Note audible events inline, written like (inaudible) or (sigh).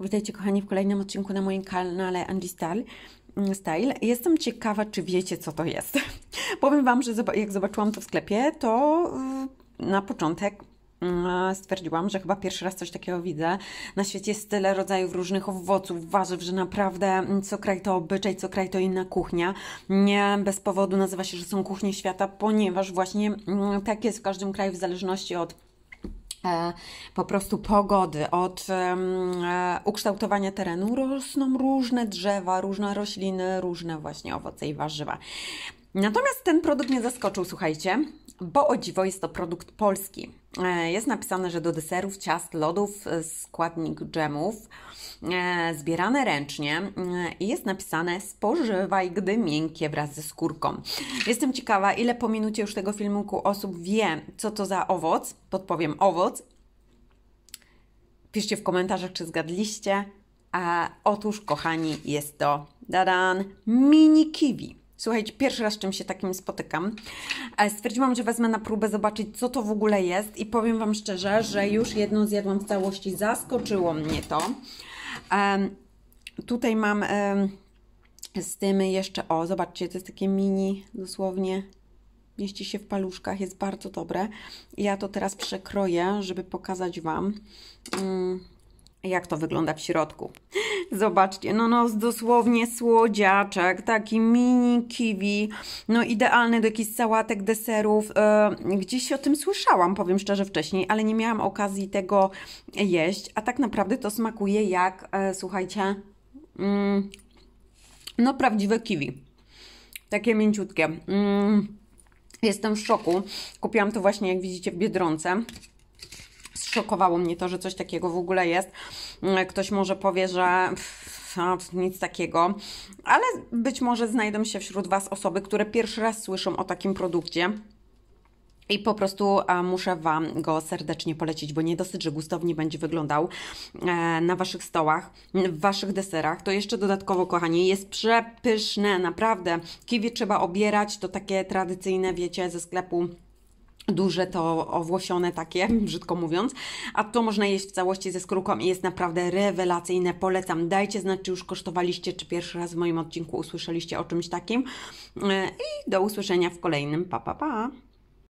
Witajcie kochani w kolejnym odcinku na moim kanale Angie Style. Mm, Jestem ciekawa, czy wiecie, co to jest. (laughs) Powiem Wam, że jak zobaczyłam to w sklepie, to y, na początek mm, stwierdziłam, że chyba pierwszy raz coś takiego widzę. Na świecie jest tyle rodzajów różnych owoców, warzyw, że naprawdę mm, co kraj to obyczaj, co kraj to inna kuchnia. Nie bez powodu nazywa się, że są kuchnie świata, ponieważ właśnie tak jest w każdym kraju w zależności od E, po prostu pogody, od e, ukształtowania terenu rosną różne drzewa, różne rośliny, różne właśnie owoce i warzywa. Natomiast ten produkt mnie zaskoczył, słuchajcie, bo o dziwo jest to produkt polski. E, jest napisane, że do deserów, ciast, lodów e, składnik dżemów e, zbierane ręcznie i jest napisane spożywaj, gdy miękkie wraz ze skórką. Jestem ciekawa, ile po minucie już tego filmiku osób wie, co to za owoc. Podpowiem owoc. Piszcie w komentarzach, czy zgadliście. A otóż, kochani, jest to daran mini kiwi. Słuchajcie, pierwszy raz z czym się takim spotykam. E, stwierdziłam, że wezmę na próbę zobaczyć, co to w ogóle jest i powiem Wam szczerze, że już jedną zjadłam w całości. Zaskoczyło mnie to. Um, tutaj mam um, z tym jeszcze, o zobaczcie, to jest takie mini, dosłownie mieści się w paluszkach, jest bardzo dobre. Ja to teraz przekroję, żeby pokazać Wam, um, jak to wygląda w środku. Zobaczcie, no, no dosłownie słodziaczek, taki mini kiwi, no idealny do jakichś sałatek, deserów. Yy, gdzieś o tym słyszałam, powiem szczerze wcześniej, ale nie miałam okazji tego jeść, a tak naprawdę to smakuje jak, e, słuchajcie, mm, no prawdziwe kiwi. Takie mięciutkie. Mm, jestem w szoku. Kupiłam to właśnie, jak widzicie, w Biedronce szokowało mnie to, że coś takiego w ogóle jest. Mm, Ktoś może powie, że no, nic takiego, ale być może znajdą się wśród Was osoby, które pierwszy raz słyszą o takim produkcie. I po prostu muszę Wam go serdecznie polecić, bo nie dosyć, że gustownie będzie wyglądał e, na Waszych stołach, w Waszych deserach. To jeszcze dodatkowo, kochani, jest przepyszne, naprawdę. Kiwi trzeba obierać, to takie tradycyjne, wiecie, ze sklepu duże, to owłosione takie, (laughs) brzydko mówiąc, a to można jeść w całości ze skórką i jest naprawdę rewelacyjne, polecam. Dajcie znać, czy już kosztowaliście, czy pierwszy raz w moim odcinku usłyszeliście o czymś takim e, i do usłyszenia w kolejnym, pa pa pa!